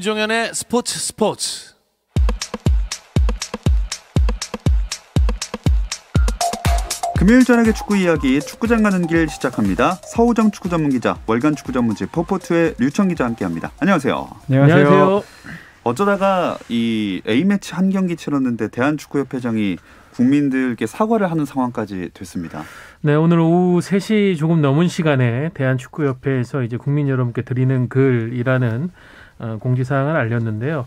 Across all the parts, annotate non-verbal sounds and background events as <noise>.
김종현의 스포츠 스포츠. 금요일 저녁의 축구 이야기 축구장 가는 길 시작합니다. 서우정 축구 전문 기자, 월간 축구 전문지 퍼포트의 류청 기자 함께합니다. 안녕하세요. 안녕하세요. 안녕하세요. 어쩌다가 이 A 매치 한 경기 치렀는데 대한축구협회장이 국민들께 사과를 하는 상황까지 됐습니다. 네, 오늘 오후 3시 조금 넘은 시간에 대한축구협회에서 이제 국민 여러분께 드리는 글이라는 어, 공지사항을 알렸는데요.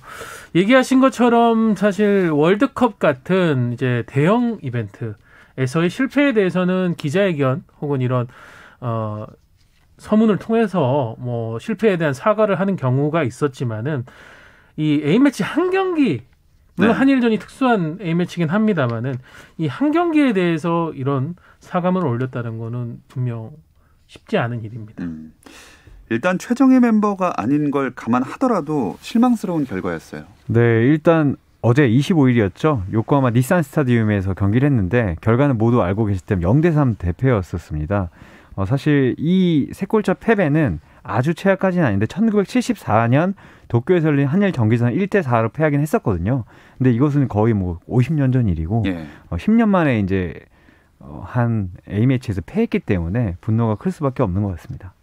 얘기하신 것처럼 사실 월드컵 같은 이제 대형 이벤트에서의 실패에 대해서는 기자회견 혹은 이런 어 서문을 통해서 뭐 실패에 대한 사과를 하는 경우가 있었지만은 이 A 매치 한 경기 물론 네. 한일전이 특수한 A 매치긴 합니다만은 이 한 경기에 대해서 이런 사과문을 올렸다는 거는 분명 쉽지 않은 일입니다. 음. 일단 최정예 멤버가 아닌 걸 감안하더라도 실망스러운 결과였어요. 네, 일단 어제 25일이었죠. 요코하마 니산 스타디움에서 경기를 했는데 결과는 모두 알고 계실 때문에 0대 3 대패였었습니다. 어, 사실 이 세골차 패배는 아주 최악까지는 아닌데 1974년 도쿄에서 열린 한일 경기전 1대 4로 패하긴 했었거든요. 근데 이것은 거의 뭐 50년 전 일이고 예. 어, 10년 만에 이제 어, 한 A 매치에서 패했기 때문에 분노가 클 수밖에 없는 것 같습니다.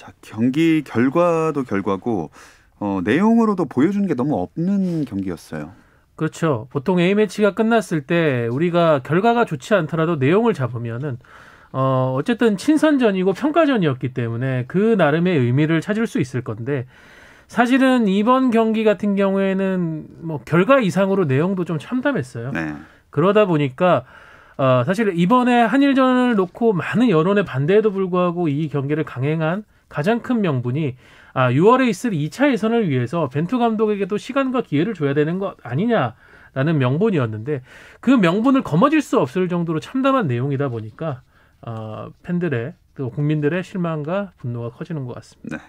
자, 경기 결과도 결과고 어, 내용으로도 보여주는 게 너무 없는 경기였어요. 그렇죠. 보통 A 매치가 끝났을 때 우리가 결과가 좋지 않더라도 내용을 잡으면은 어 어쨌든 친선전이고 평가전이었기 때문에 그 나름의 의미를 찾을 수 있을 건데 사실은 이번 경기 같은 경우에는 뭐 결과 이상으로 내용도 좀 참담했어요. 네. 그러다 보니까 어 사실 이번에 한일전을 놓고 많은 여론의 반대에도 불구하고 이 경기를 강행한 가장 큰 명분이 아, 6월에 있을 2차 예선을 위해서 벤투 감독에게도 시간과 기회를 줘야 되는 것 아니냐. 라는 명분이었는데 그 명분을 거머쥘 수 없을 정도로 참담한 내용이다 보니까 어, 팬들의 또 국민들의 실망과 분노가 커지는 것 같습니다. 네.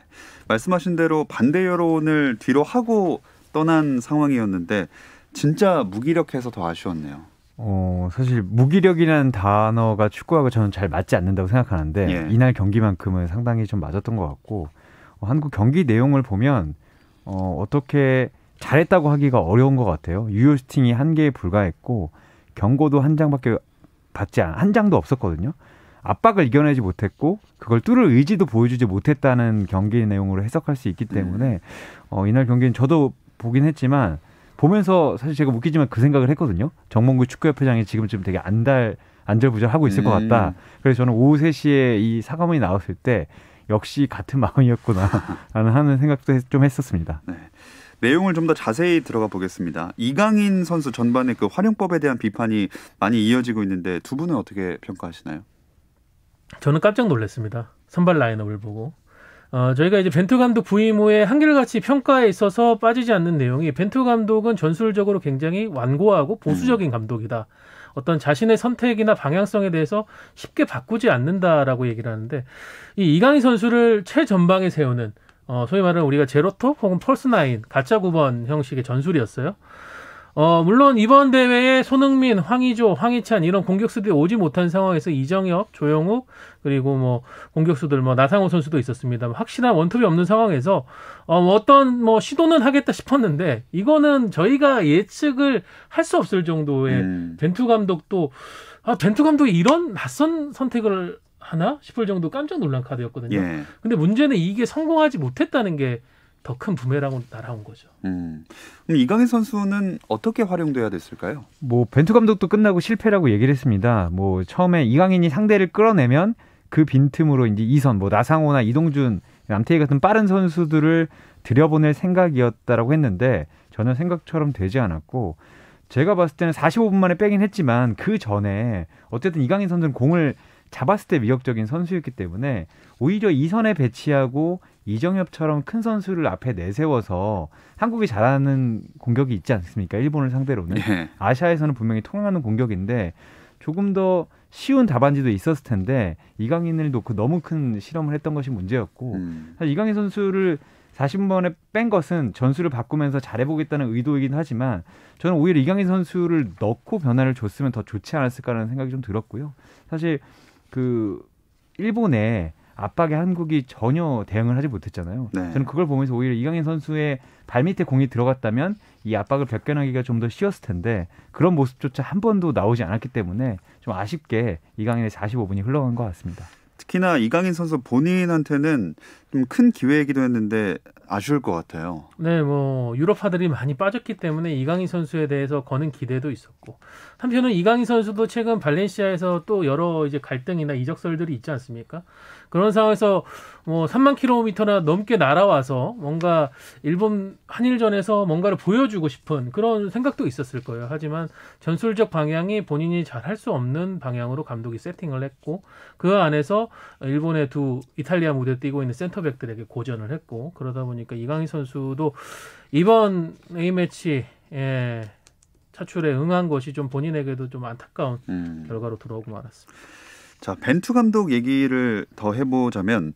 말씀하신 대로 반대 여론을 뒤로 하고 떠난 상황이었는데 진짜 무기력해서 더 아쉬웠네요. 어, 사실 무기력이라는 단어가 축구하고 저는 잘 맞지 않는다고 생각하는데 예. 이날 경기만큼은 상당히 좀 맞았던 것 같고 어, 한국 경기 내용을 보면 어, 어떻게 잘했다고 하기가 어려운 것 같아요. 유효 슈팅이 한 개에 불과했고 경고도 한 장밖에 받지 않, 한 장도 없었거든요. 압박을 이겨내지 못했고 그걸 뚫을 의지도 보여주지 못했다는 경기 내용으로 해석할 수 있기 때문에 음. 어, 이날 경기는 저도 보긴 했지만 보면서 사실 제가 웃기지만 그 생각을 했거든요. 정몽구 축구협회장이 지금쯤 되게 안달 안절부절하고 있을 음. 것 같다. 음. 그래서 저는 오후 3시에 이 사과문이 나왔을 때 역시 같은 <laughs> 마음이었구나라는 하는 생각도 좀 했었습니다. 네. 내용을 좀 더 자세히 들어가 보겠습니다. 이강인 선수 전반의 그 활용법에 대한 비판이 많이 이어지고 있는데 두 분은 어떻게 평가하시나요? 저는 깜짝 놀랐습니다. 선발 라인업을 보고 어, 저희가 이제 벤투 감독 부임 후에 한결같이 평가에 있어서 빠지지 않는 내용이 벤투 감독은 전술적으로 굉장히 완고하고 보수적인 음. 감독이다. 어떤 자신의 선택이나 방향성에 대해서 쉽게 바꾸지 않는다라고 얘기를 하는데 이 이강인 선수를 최전방에 세우는 어, 소위 말하는 우리가 제로톱 혹은 펄스 나인 가짜 9번 형식의 전술이었어요. 어, 물론 이번 대회에 손흥민, 황희조 황희찬 이런 공격수들이 오지 못한 상황에서 이정엽, 조영욱 그리고 뭐 공격수들 뭐 나상호 선수도 있었습니다. 확실한 원톱이 없는 상황에서 어, 뭐 어떤 뭐 시도는 하겠다 싶었는데 이거는 저희가 예측을 할 수 없을 정도의 음. 벤투 감독도 아, 벤투 감독이 이런 낯선 선택을 하나 싶을 정도 깜짝 놀란 카드였거든요. 예. 근데 문제는 이게 성공하지 못했다는 게 더큰 부메랑으로 날아온 거죠. 음. 그럼 이강인 선수는 어떻게 활용돼야 됐을까요? 뭐 벤투 감독도 끝나고 실패라고 얘기를 했습니다. 뭐 처음에 이강인이 상대를 끌어내면 그 빈틈으로 이제 이선 뭐 나상호나 이동준 남태희 같은 빠른 선수들을 들여보낼 생각이었다라고 했는데 전혀 생각처럼 되지 않았고 제가 봤을 때는 45분 만에 빼긴 했지만 그 전에 어쨌든 이강인 선수는 공을 잡았을 때 위협적인 선수였기 때문에 오히려 이선에 배치하고 이정엽처럼 큰 선수를 앞에 내세워서 한국이 잘하는 공격이 있지 않습니까? 일본을 상대로는 예. 아시아에서는 분명히 통하는 공격인데 조금 더 쉬운 답안지도 있었을 텐데 이강인을 놓고 너무 큰 실험을 했던 것이 문제였고 음. 사실 이강인 선수를 40번에 뺀 것은 전술을 바꾸면서 잘해보겠다는 의도이긴 하지만 저는 오히려 이강인 선수를 넣고 변화를 줬으면 더 좋지 않았을까라는 생각이 좀 들었고요. 사실 그일본에 압박에 한국이 전혀 대응을 하지 못했잖아요. 네. 저는 그걸 보면서 오히려 이강인 선수의 발밑에 공이 들어갔다면 이 압박을 벗겨나기가 좀 더 쉬웠을 텐데 그런 모습조차 한 번도 나오지 않았기 때문에 좀 아쉽게 이강인의 45분이 흘러간 것 같습니다. 특히나 이강인 선수 본인한테는 좀 큰 기회이기도 했는데 아쉬울 것 같아요. 네, 뭐 유럽파들이 많이 빠졌기 때문에 이강인 선수에 대해서 거는 기대도 있었고 한편은 이강인 선수도 최근 발렌시아에서 또 여러 이제 갈등이나 이적설들이 있지 않습니까? 그런 상황에서 뭐 3만 킬로미터나 넘게 날아와서 뭔가 일본 한일전에서 뭔가를 보여주고 싶은 그런 생각도 있었을 거예요. 하지만 전술적 방향이 본인이 잘할 수 없는 방향으로 감독이 세팅을 했고 그 안에서 일본의 두 이탈리아 무대 뛰고 있는 센터백들에게 고전을 했고 그러다 보니까 이강인 선수도 이번 A 매치 예, 차출에 응한 것이 좀 본인에게도 좀 안타까운 음. 결과로 돌아오고 말았습니다. 자 벤투 감독 얘기를 더 해보자면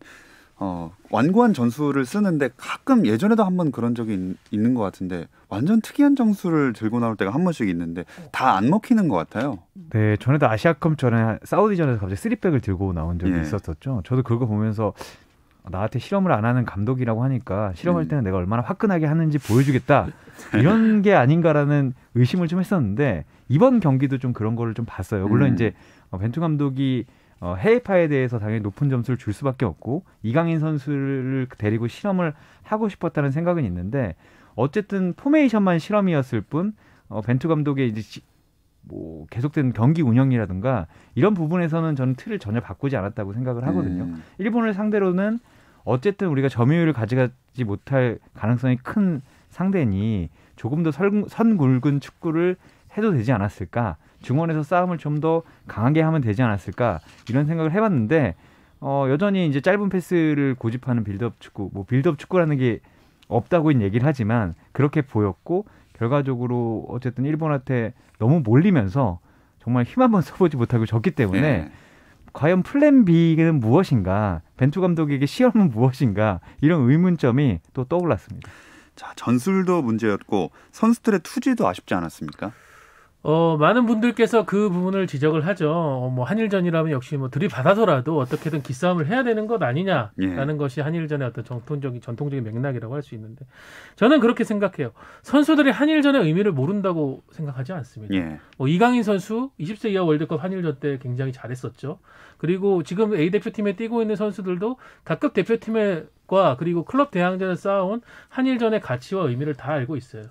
어, 완고한 전술을 쓰는데 가끔 예전에도 한 번 그런 적이 있, 는것 같은데 완전 특이한 정수를 들고 나올 때가 한 번씩 있는데 다 안 먹히는 것 같아요. 네, 전에도 아시아컵 전에 사우디전에서 갑자기 쓰리백을 들고 나온 적이 예. 있었었죠. 저도 그거 보면서 나한테 실험을 안 하는 감독이라고 하니까 실험할 음. 때는 내가 얼마나 화끈하게 하는지 보여주겠다 이런 <laughs> 게 아닌가라는 의심을 좀 했었는데 이번 경기도 좀 그런 거를 좀 봤어요. 물론 음. 이제 어, 벤투 감독이 어, 해외파에 대해서 당연히 높은 점수를 줄 수밖에 없고 이강인 선수를 데리고 실험을 하고 싶었다는 생각은 있는데 어쨌든 포메이션만 실험이었을 뿐 어, 벤투 감독의 이제 지, 뭐 계속된 경기 운영이라든가 이런 부분에서는 저는 틀을 전혀 바꾸지 않았다고 생각을 네. 하거든요. 네. 일본을 상대로는 어쨌든 우리가 점유율을 가져가지 못할 가능성이 큰 상대니 조금 더 선, 선굵은 축구를 해도 되지 않았을까? 중원에서 싸움을 좀 더 강하게 하면 되지 않았을까 이런 생각을 해봤는데 어, 여전히 이제 짧은 패스를 고집하는 빌드업 축구, 뭐 빌드업 축구라는 게 없다고는 얘기를 하지만 그렇게 보였고 결과적으로 어쨌든 일본한테 너무 몰리면서 정말 힘 한번 써보지 못하고 졌기 때문에 네. 과연 플랜 B는 무엇인가? 벤투 감독에게 시험은 무엇인가? 이런 의문점이 또 떠올랐습니다. 자, 전술도 문제였고 선수들의 투지도 아쉽지 않았습니까? 어, 많은 분들께서 그 부분을 지적을 하죠. 어, 뭐 한일전이라면 역시 뭐 들이받아서라도 어떻게든 기싸움을 해야 되는 것 아니냐라는 예. 것이 한일전의 어떤 정통적인 전통적인 맥락이라고 할 수 있는데 저는 그렇게 생각해요. 선수들이 한일전의 의미를 모른다고 생각하지 않습니다. 예. 뭐 이강인 선수 20세 이하 월드컵 한일전 때 굉장히 잘했었죠. 그리고 지금 A 대표팀에 뛰고 있는 선수들도 각급 대표팀에 과 그리고 클럽 대항전을 쌓아온 한일전의 가치와 의미를 다 알고 있어요.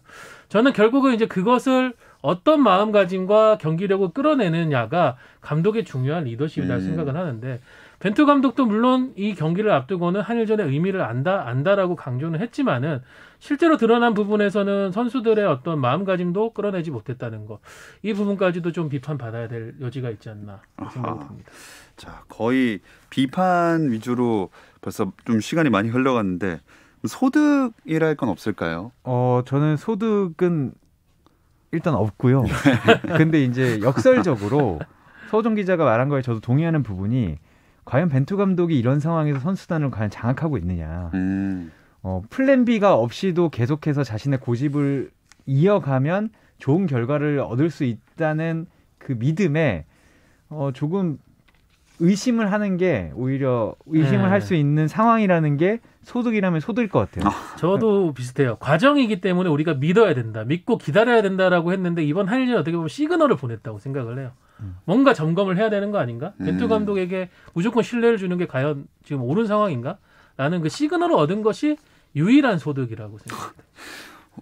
저는 결국은 이제 그것을 어떤 마음가짐과 경기력을 끌어내느냐가 감독의 중요한 리더십이라 네. 예. 생각을 하는데 벤투 감독도 물론 이 경기를 앞두고는 한일전의 의미를 안다 안다라고 강조는 했지만은 실제로 드러난 부분에서는 선수들의 어떤 마음가짐도 끌어내지 못했다는 것 이 부분까지도 좀 비판받아야 될 여지가 있지 않나 생각합니다자 거의 비판 위주로 벌써 좀 시간이 많이 흘러갔는데 소득이랄 건 없을까요? 어 저는 소득은 일단 없고요. <laughs> 근데 이제 역설적으로 서종 기자가 말한 거에 저도 동의하는 부분이 과연 벤투 감독이 이런 상황에서 선수단을 과연 장악하고 있느냐. 음. 어, 플랜 B가 없이도 계속해서 자신의 고집을 이어가면 좋은 결과를 얻을 수 있다는 그 믿음에 어, 조금 의심을 하는 게 오히려 의심을 네. 할수 있는 상황이라는 게 소득이라면 소득일 것 같아요. 아. 저도 비슷해요. 과정이기 때문에 우리가 믿어야 된다, 믿고 기다려야 된다라고 했는데 이번 한일전 어떻게 보면 시그널을 보냈다고 생각을 해요. 음. 뭔가 점검을 해야 되는 거 아닌가? 음. 벤투 감독에게 무조건 신뢰를 주는 게 과연 지금 옳은 상황인가? 라는 그 시그널을 얻은 것이 유일한 소득이라고 생각합니다.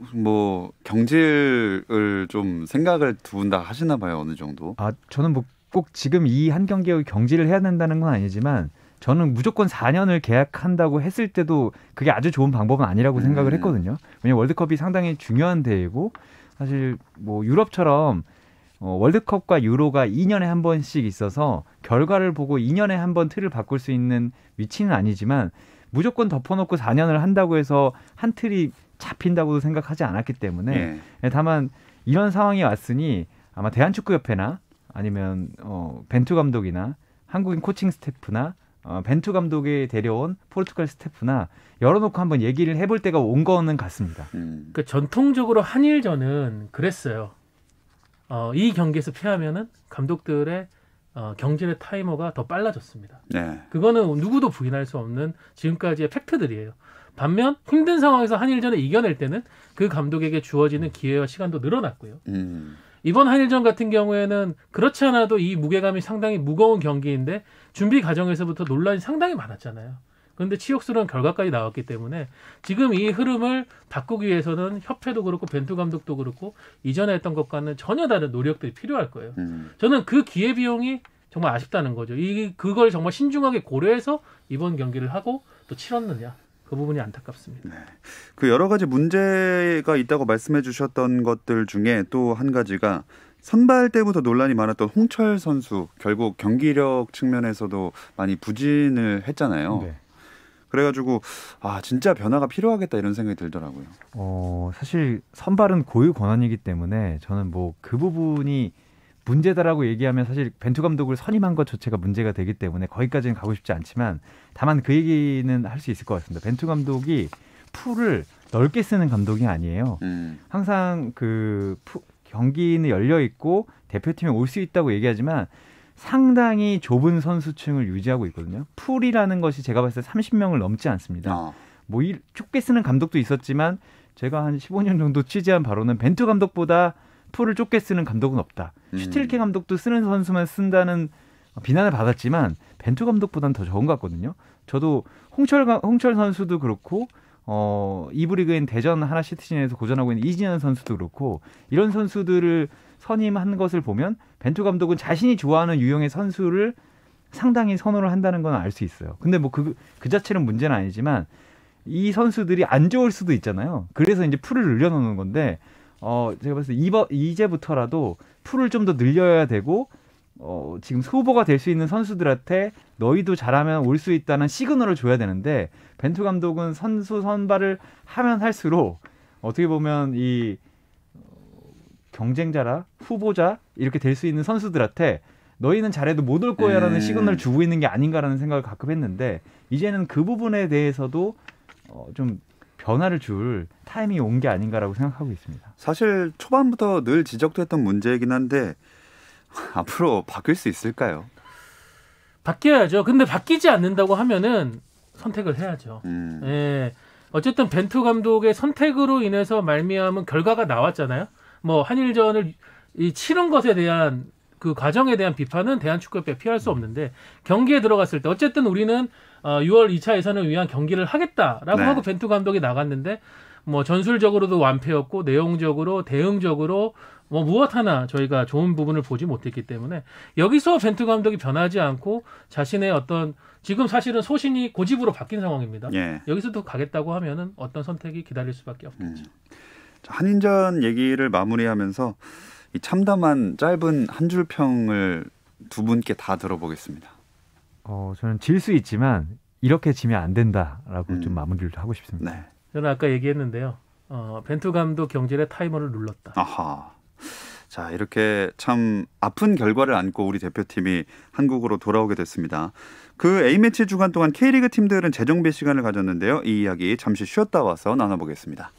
<laughs> 뭐 경질을 좀 생각을 두분다 하시나 봐요 어느 정도. 아 저는 뭐 꼭 지금 이 한경기의 경질을 해야 된다는 건 아니지만 저는 무조건 4년을 계약한다고 했을 때도 그게 아주 좋은 방법은 아니라고 음. 생각을 했거든요. 왜냐면 월드컵이 상당히 중요한 대회고 사실 뭐 유럽처럼 어, 월드컵과 유로가 2년에 한 번씩 있어서 결과를 보고 2년에 한 번 틀을 바꿀 수 있는 위치는 아니지만 무조건 덮어놓고 4년을 한다고 해서 한 틀이 잡힌다고도 생각하지 않았기 때문에 예. 예. 다만 이런 상황이 왔으니 아마 대한축구협회나 아니면 어, 벤투 감독이나 한국인 코칭 스태프나 어, 벤투 감독이 데려온 포르투갈 스태프나 열어놓고 한번 얘기를 해볼 때가 온 거는 같습니다. 음. 그 전통적으로 한일전은 그랬어요. 어, 이 경기에서 피하면은 감독들의 어, 경질의 타이머가 더 빨라졌습니다. 네. 그거는 누구도 부인할 수 없는 지금까지의 팩트들이에요. 반면 힘든 상황에서 한일전을 이겨낼 때는 그 감독에게 주어지는 기회와 시간도 늘어났고요. 음. 이번 한일전 같은 경우에는 그렇지 않아도 이 무게감이 상당히 무거운 경기인데 준비 과정에서부터 논란이 상당히 많았잖아요. 그런데 치욕스러운 결과까지 나왔기 때문에 지금 이 흐름을 바꾸기 위해서는 협회도 그렇고 벤투 감독도 그렇고 이전에 했던 것과는 전혀 다른 노력들이 필요할 거예요. 음. 저는 그 기회 비용이 정말 아쉽다는 거죠. 이 그걸 정말 신중하게 고려해서 이번 경기를 하고 또 치렀느냐 그 부분이 안타깝습니다. 네. 그 여러 가지 문제가 있다고 말씀해 주셨던 것들 중에 또 한 가지가 선발 때부터 논란이 많았던 홍철 선수 결국 경기력 측면에서도 많이 부진을 했잖아요. 네. 그래가지고 아 진짜 변화가 필요하겠다 이런 생각이 들더라고요. 어 사실 선발은 고유 권한이기 때문에 저는 뭐 그 부분이 문제다라고 얘기하면 사실 벤투 감독을 선임한 것 자체가 문제가 되기 때문에 거기까지는 가고 싶지 않지만 다만 그 얘기는 할 수 있을 것 같습니다. 벤투 감독이 풀을 넓게 쓰는 감독이 아니에요. 음. 항상 그 푸, 경기는 열려 있고 대표팀에 올 수 있다고 얘기하지만 상당히 좁은 선수층을 유지하고 있거든요. 풀이라는 것이 제가 봤을 때 30명을 넘지 않습니다. 어. 뭐 일, 좁게 쓰는 감독도 있었지만 제가 한 15년 정도 취재한 바로는 벤투 감독보다 풀을 쫓게 쓰는 감독은 없다. 음. 슈틸케 감독도 쓰는 선수만 쓴다는 비난을 받았지만 벤투 감독보다는 더 좋은 것 같거든요. 저도 홍철 홍철 선수도 그렇고 어, 이브 리그인 대전 하나 시티즌에서 고전하고 있는 이진현 선수도 그렇고 이런 선수들을 선임한 것을 보면 벤투 감독은 자신이 좋아하는 유형의 선수를 상당히 선호를 한다는 건 알 수 있어요. 근데 뭐그그 그 자체는 문제는 아니지만 이 선수들이 안 좋을 수도 있잖아요. 그래서 이제 풀을 늘려놓는 건데 어, 제가 봤을 때 이번 이제부터라도 풀을 좀 더 늘려야 되고 어, 지금 후보가 될 수 있는 선수들한테 너희도 잘하면 올 수 있다는 시그널을 줘야 되는데 벤투 감독은 선수 선발을 하면 할수록 어떻게 보면 이 어, 경쟁자라 후보자 이렇게 될 수 있는 선수들한테 너희는 잘해도 못 올 거야라는 예. 시그널을 주고 있는 게 아닌가라는 생각을 가끔 했는데 이제는 그 부분에 대해서도 어, 좀 변화를 줄 타이밍이 온 게 아닌가라고 생각하고 있습니다. 사실 초반부터 늘 지적됐던 문제이긴 한데 앞으로 바뀔 수 있을까요? 바뀌어야죠. 근데 바뀌지 않는다고 하면은 선택을 해야죠. 음. 예. 어쨌든 벤투 감독의 선택으로 인해서 말미암은 결과가 나왔잖아요. 뭐 한일전을 이 치른 것에 대한 그 과정에 대한 비판은 대한축구협회 피할 수 없는데 경기에 들어갔을 때 어쨌든 우리는 어, 6월 2차 예선을 위한 경기를 하겠다라고 네. 하고 벤투 감독이 나갔는데 뭐 전술적으로도 완패였고 내용적으로 대응적으로 뭐 무엇 하나 저희가 좋은 부분을 보지 못했기 때문에 여기서 벤투 감독이 변하지 않고 자신의 어떤 지금 사실은 소신이 고집으로 바뀐 상황입니다. 예. 여기서도 가겠다고 하면은 어떤 선택이 기다릴 수밖에 없겠죠. 음. 한인전 얘기를 마무리하면서 이 참담한 짧은 한줄 평을 두 분께 다 들어보겠습니다. 어, 저는 질 수 있지만 이렇게 지면 안 된다라고 음. 좀 마무리를 하고 싶습니다. 네. 저는 아까 얘기했는데요. 어, 벤투 감독 경질의 타이머를 눌렀다. 아하. 자, 이렇게 참 아픈 결과를 안고 우리 대표팀이 한국으로 돌아오게 됐습니다. 그 A매치 주간 동안 K리그 팀들은 재정비 시간을 가졌는데요. 이 이야기 잠시 쉬었다 와서 나눠보겠습니다.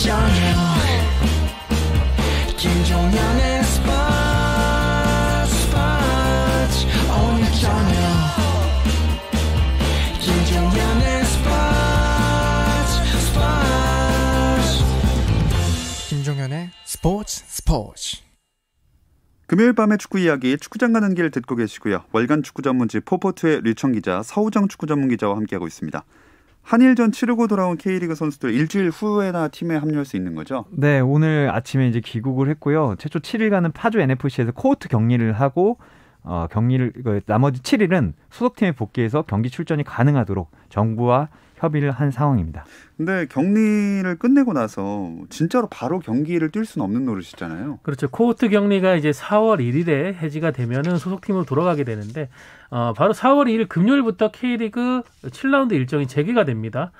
김종현 김종현의 스포스포 오늘 저녁 김종현의 스포스포 김종현의 스포츠 스포츠 금요일 밤의 축구 이야기 축구장 가는 길 듣고 계시고요. 월간 축구 전문지 포포트의 류청 기자, 서우정 축구 전문 기자와 함께하고 있습니다. 한일전 치르고 돌아온 K리그 선수들 일주일 후에나 팀에 합류할 수 있는 거죠? 네, 오늘 아침에 이제 귀국을 했고요. 최초 7일간은 파주 NFC에서 코호트 격리를 하고 어, 격리를 그 나머지 7일은 소속팀에 복귀해서 경기 출전이 가능하도록 정부와 협의를 한 상황입니다. 근데 격리를 끝내고 나서 진짜로 바로 경기를 뛸 수는 없는 노릇이잖아요. 그렇죠. 코호트 격리가 이제 4월 1일에 해지가 되면은 소속팀으로 돌아가게 되는데 어, 바로 4월 2일 금요일부터 K리그 7라운드 일정이 재개가 됩니다.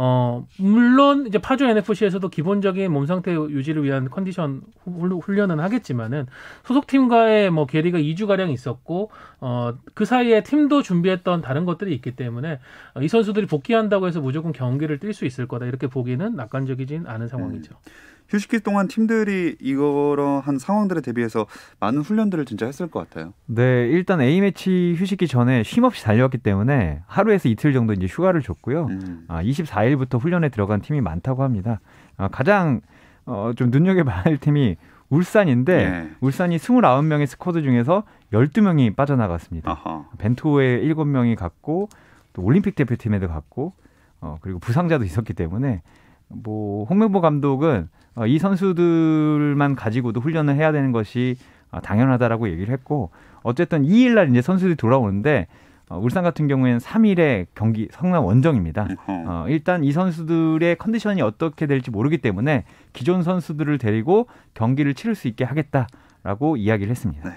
어, 물론 이제 파주 NFC에서도 기본적인 몸 상태 유지를 위한 컨디션 훈련은 하겠지만은 소속팀과의 뭐 계리가 2주 가량 있었고 어, 그 사이에 팀도 준비했던 다른 것들이 있기 때문에 이 선수들이 복귀한다고 해서 무조건 경기를 뛸 수 있을 거다 이렇게 보기는 낙관적이진 않은 상황이죠. 음. 휴식기 동안 팀들이 이러한 상황들에 대비해서 많은 훈련들을 진짜 했을 것 같아요. 네, 일단 A 매치 휴식기 전에 쉼 없이 달려왔기 때문에 하루에서 이틀 정도 이제 휴가를 줬고요. 음. 아, 24일부터 훈련에 들어간 팀이 많다고 합니다. 아, 가장 어, 좀 눈여겨봐야 할 팀이 울산인데 네. 울산이 29명의 스쿼드 중에서 12명이 빠져나갔습니다. 아하. 벤토호에 7명이 갔고 또 올림픽 대표팀에도 갔고 어, 그리고 부상자도 있었기 때문에 뭐 홍명보 감독은 어, 이 선수들만 가지고도 훈련을 해야 되는 것이 어, 당연하다라고 얘기를 했고 어쨌든 2일 날 이제 선수들이 돌아오는데 어, 울산 같은 경우에는 3일에 경기 성남 원정입니다. 어, 일단 이 선수들의 컨디션이 어떻게 될지 모르기 때문에 기존 선수들을 데리고 경기를 치를 수 있게 하겠다라고 이야기를 했습니다. 네.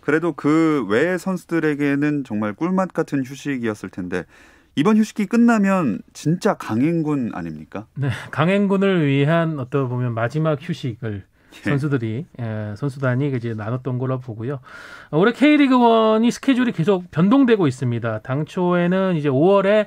그래도 그 외 선수들에게는 정말 꿀맛 같은 휴식이었을 텐데 이번 휴식기 끝나면 진짜 강행군 아닙니까? 네, 강행군을 위한 어떻 보면 마지막 휴식을 예. 선수들이 예, 선수단이 이제 나눴던 걸로 보고요. 올해 K리그 원이 스케줄이 계속 변동되고 있습니다. 당초에는 이제 5월에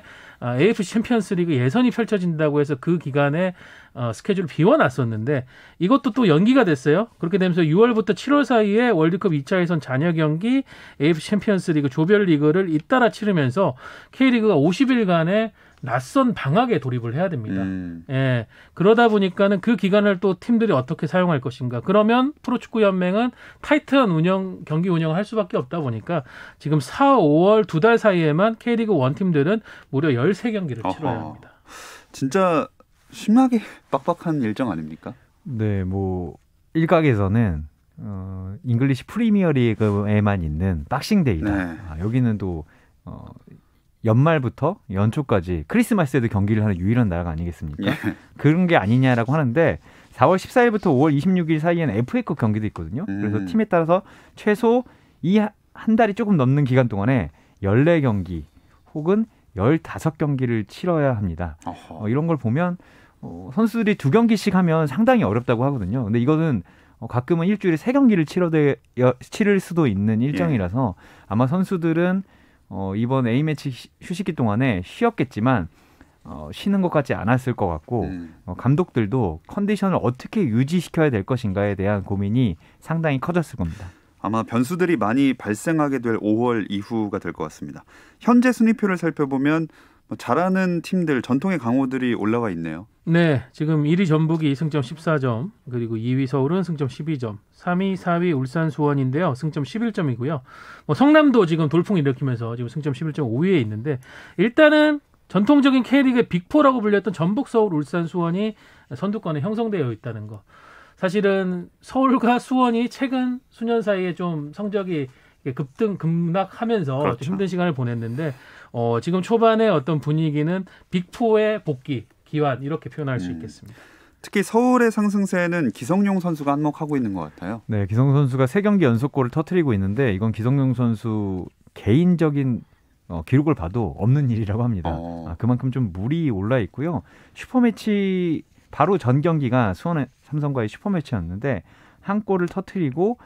AFC 아, 챔피언스리그 예선이 펼쳐진다고 해서 그 기간에 어, 스케줄을 비워놨었는데 이것도 또 연기가 됐어요. 그렇게 되면서 6월부터 7월 사이에 월드컵 2차 예선 잔여 경기, AFC 챔피언스리그 조별 리그를 잇따라 치르면서 K리그가 50일간의 낯선 방학에 돌입을 해야 됩니다. 음. 예. 그러다 보니까는 그 기간을 또 팀들이 어떻게 사용할 것인가. 그러면 프로축구연맹은 타이트한 운영, 경기 운영을 할 수밖에 없다 보니까 지금 4, 5월 두 달 사이에만 K리그 원팀들은 무려 13경기를 치러야 합니다. 진짜 심하게 빡빡한 일정 아닙니까? 네, 뭐 일각에서는 어, 잉글리시 프리미어리그에만 있는 박싱데이다. 네. 아, 여기는 또 어, 연말부터 연초까지 크리스마스에도 경기를 하는 유일한 나라가 아니겠습니까? 예. 그런 게 아니냐라고 하는데 4월 14일부터 5월 26일 사이에는 FA컵 경기도 있거든요. 음. 그래서 팀에 따라서 최소 이 한 달이 조금 넘는 기간 동안에 14경기 혹은 15경기를 치러야 합니다. 어, 이런 걸 보면 어, 선수들이 두 경기씩 하면 상당히 어렵다고 하거든요. 근데 이거는 어, 가끔은 일주일에 세 경기를 치러대, 치를 수도 있는 일정이라서 예. 아마 선수들은 어, 이번 A매치 휴식기 동안에 쉬었겠지만 어, 쉬는 것 같지 않았을 것 같고 음. 어, 감독들도 컨디션을 어떻게 유지시켜야 될 것인가에 대한 고민이 상당히 커졌을 겁니다. 아마 변수들이 많이 발생하게 될 5월 이후가 될 것 같습니다. 현재 순위표를 살펴보면 뭐 잘하는 팀들 전통의 강호들이 올라와 있네요. 네, 지금 1위 전북이 승점 14점, 그리고 2위 서울은 승점 12점, 3위, 4위 울산, 수원인데요, 승점 11점이고요. 뭐 성남도 지금 돌풍 일으키면서 지금 승점 11.5위에 있는데 일단은 전통적인 k 리그 빅포라고 불렸던 전북, 서울, 울산, 수원이 선두권에 형성되어 있다는 거. 사실은 서울과 수원이 최근 수년 사이에 좀 성적이 급등 급락하면서 그렇죠. 좀 힘든 시간을 보냈는데 어, 지금 초반의 어떤 분위기는 빅포의 복귀 기환 이렇게 표현할 네. 수 음. 있겠습니다. 특히 서울의 상승세는 기성용 선수가 한몫하고 있는 것 같아요. 네, 기성 선수가 세 경기 연속골을 터트리고 있는데 이건 기성용 선수 개인적인 어, 기록을 봐도 없는 일이라고 합니다. 어. 아, 그만큼 좀 물이 올라 있고요. 슈퍼매치 바로 전 경기가 수원 삼성과의 슈퍼매치였는데 한 골을 터트리고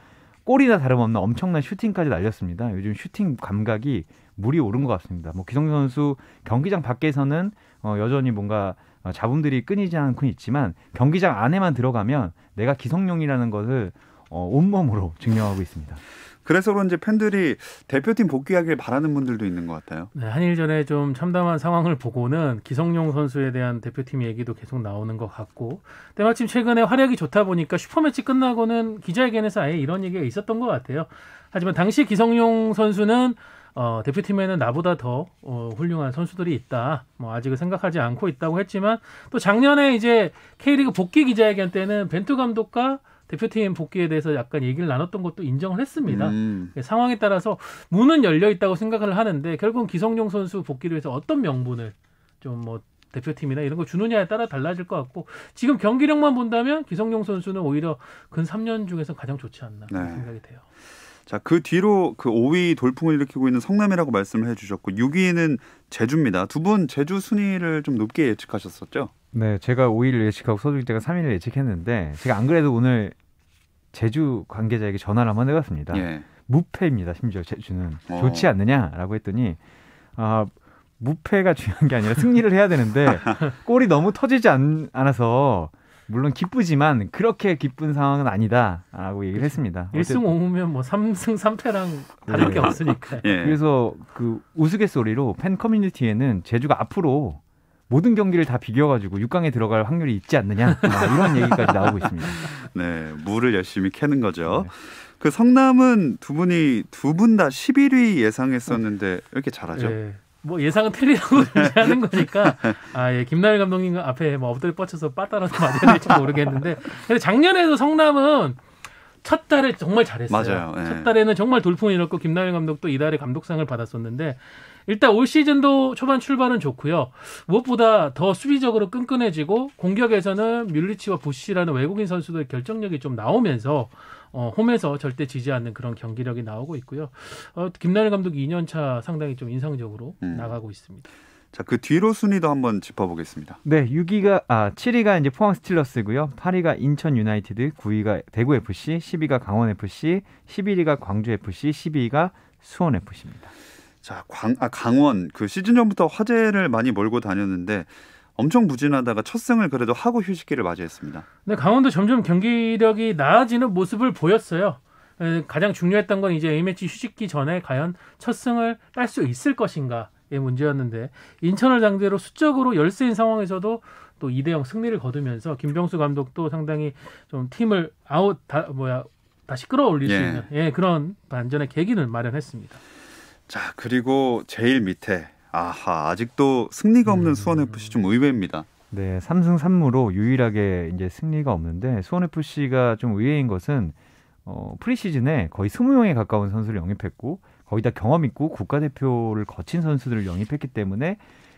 골이나 다름없는 엄청난 슈팅까지 날렸습니다. 요즘 슈팅 감각이 물이 오른 것 같습니다. 뭐 기성용 선수 경기장 밖에서는 어, 여전히 뭔가 잡음들이 어, 끊이지 않고 있지만 경기장 안에만 들어가면 내가 기성용이라는 것을 어, 온몸으로 증명하고 있습니다. 그래서 그런지 팬들이 대표팀 복귀하길 바라는 분들도 있는 것 같아요. 네, 한일전에 좀 참담한 상황을 보고는 기성용 선수에 대한 대표팀 얘기도 계속 나오는 것 같고 때마침 최근에 활약이 좋다 보니까 슈퍼매치 끝나고는 기자회견에서 아예 이런 얘기가 있었던 것 같아요. 하지만 당시 기성용 선수는 어, 대표팀에는 나보다 더 어, 훌륭한 선수들이 있다. 뭐 아직은 생각하지 않고 있다고 했지만 또 작년에 이제 K리그 복귀 기자회견 때는 벤투 감독과 대표팀 복귀에 대해서 약간 얘기를 나눴던 것도 인정을 했습니다. 음. 예, 상황에 따라서 문은 열려 있다고 생각을 하는데 결국은 기성용 선수 복귀를 위해서 어떤 명분을 좀 뭐 대표팀이나 이런 거 주느냐에 따라 달라질 것 같고 지금 경기력만 본다면 기성용 선수는 오히려 근 3년 중에서 가장 좋지 않나 네. 생각이 돼요. 자, 그 뒤로 그 5위 돌풍을 일으키고 있는 성남이라고 말씀을 해주셨고 6위는 제주입니다. 두 분 제주 순위를 좀 높게 예측하셨었죠? 네, 제가 5위를 예측하고 소준이 때가 3위를 예측했는데 제가 안 그래도 오늘 제주 관계자에게 전화를 한번 해봤습니다. 예. 무패입니다. 심지어 제주는 어. 좋지 않느냐라고 했더니 아 무패가 중요한 게 아니라 승리를 해야 되는데 <laughs> 골이 너무 터지지 않, 않아서 물론 기쁘지만 그렇게 기쁜 상황은 아니다라고 얘기를 그렇죠. 했습니다. 1승 5무면 뭐 3승 3패랑 다를 네. 게 없으니까. 예. 그래서 그 우스갯소리로 팬 커뮤니티에는 제주가 앞으로 모든 경기를 다 비교가지고 6강에 들어갈 확률이 있지 않느냐 뭐 이런 얘기까지 나오고 있습니다. 네, 물을 열심히 캐는 거죠. 네. 그 성남은 두 분이 두분 다 11위 예상했었는데 네. 이렇게 잘하죠? 네. 뭐 예상은 틀리다고 <laughs> 하는 거니까 아예 김나일 감독님 앞에 뭐 엎드려 뻗쳐서 빠따라서 맞아야 될지 모르겠는데 근데 작년에도 성남은 첫 달에 정말 잘했어요. 맞아요. 네. 첫 달에는 정말 돌풍을 일었고 김나일 감독도 이달에 감독상을 받았었는데 일단 올 시즌도 초반 출발은 좋고요. 무엇보다 더 수비적으로 끈끈해지고 공격에서는 뮬리치와 부시라는 외국인 선수들의 결정력이 좀 나오면서 어, 홈에서 절대 지지 않는 그런 경기력이 나오고 있고요. 어, 김나일 감독이 2년차 상당히 좀 인상적으로 음. 나가고 있습니다. 자, 그 뒤로 순위도 한번 짚어보겠습니다. 네, 6위가 아 7위가 이제 포항 스틸러스고요. 8위가 인천 유나이티드, 9위가 대구 FC, 10위가 강원 FC, 11위가 광주 FC, 12위가 수원 FC입니다. 자, 광, 아, 강원 그 시즌 전부터 화제를 많이 몰고 다녔는데 엄청 부진하다가 첫 승을 그래도 하고 휴식기를 맞이했습니다. 네, 강원도 점점 경기력이 나아지는 모습을 보였어요. 가장 중요했던 건 이제 A매치 휴식기 전에 과연 첫 승을 딸 수 있을 것인가의 문제였는데 인천을 상대로 수적으로 열세인 상황에서도 또 2대0 승리를 거두면서 김병수 감독도 상당히 좀 팀을 아웃 다 뭐야 다시 끌어올릴 예. 수 있는 예, 그런 반전의 계기를 마련했습니다. 자, 그리고 제일 밑에 아하, 아직도 승리가 없는 음. 수원 FC 좀 의외입니다. 네, 삼승삼무로 유일하게 이제 승리가 없는데 수원 FC가 좀 의외인 것은 어, 프리시즌에 거의 20명에 가까운 선수를 영입했고 거의 다 경험 있고 국가대표를 거친 선수들을 영입했기 때문에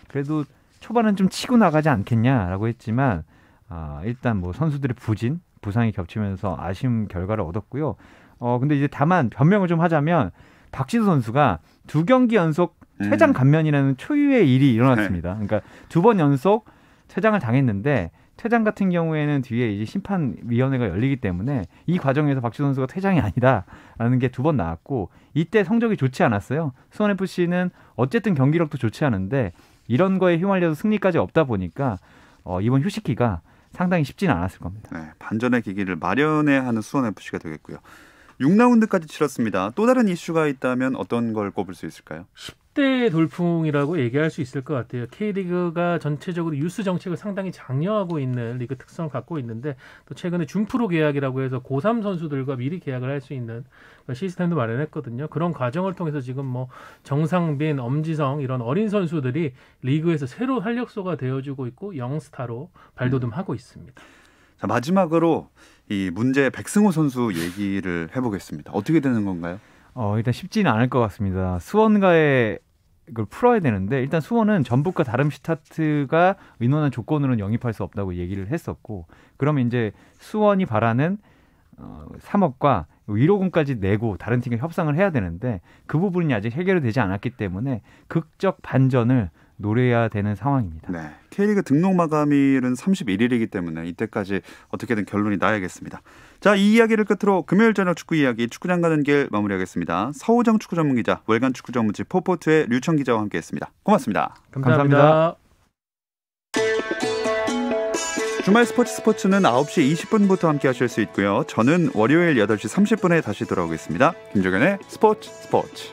그래도 초반은 좀 치고 나가지 않겠냐라고 했지만 아, 일단 뭐 선수들의 부진, 부상이 겹치면서 아쉬운 결과를 얻었고요. 어, 근데 이제 다만 변명을 좀 하자면 박지수 선수가 두 경기 연속 퇴장 음. 감면이라는 초유의 일이 일어났습니다. 네. 그러니까 두 번 연속 퇴장을 당했는데 퇴장 같은 경우에는 뒤에 이제 심판위원회가 열리기 때문에 이 과정에서 박지수 선수가 퇴장이 아니다라는 게 두 번 나왔고 이때 성적이 좋지 않았어요. 수원 FC는 어쨌든 경기력도 좋지 않은데 이런 거에 휘말려서 승리까지 없다 보니까 어, 이번 휴식기가 상당히 쉽지는 않았을 겁니다. 네, 반전의 기기를 마련해야 하는 수원 FC가 되겠고요. 6라운드까지 치렀습니다. 또 다른 이슈가 있다면 어떤 걸 꼽을 수 있을까요? 1대의 돌풍이라고 얘기할 수 있을 것 같아요. K리그가 전체적으로 유스 정책을 상당히 장려하고 있는 리그 특성을 갖고 있는데 또 최근에 준프로 계약이라고 해서 고3 선수들과 미리 계약을 할 수 있는 시스템도 마련했거든요. 그런 과정을 통해서 지금 뭐 정상빈, 엄지성 이런 어린 선수들이 리그에서 새로 활력소가 되어주고 있고 영스타로 발돋움하고 음. 있습니다. 자, 마지막으로 이 문제 백승호 선수 얘기를 해보겠습니다. 어떻게 되는 건가요? 어, 일단 쉽지는 않을 것 같습니다. 수원과의 이걸 풀어야 되는데 일단 수원은 전북과 다름슈타트가 의논한 조건으로는 영입할 수 없다고 얘기를 했었고 그러면 이제 수원이 바라는 어, 3억과 위로금까지 내고 다른 팀과 협상을 해야 되는데 그 부분이 아직 해결이 되지 않았기 때문에 극적 반전을 노려야 되는 상황입니다. 네. K리그 등록 마감일은 31일이기 때문에 이때까지 어떻게든 결론이 나야겠습니다. 자, 이 이야기를 끝으로 금요일 저녁 축구 이야기 축구장 가는 길 마무리하겠습니다. 서우정 축구 전문 기자, 월간 축구 전문지 포포트의 류청 기자와 함께 했습니다. 고맙습니다 감사합니다. 감사합니다. 주말 스포츠 스포츠는 9시 20분부터 함께 하실 수 있고요. 저는 월요일 8시 30분에 다시 돌아오겠습니다. 김종현의 스포츠 스포츠.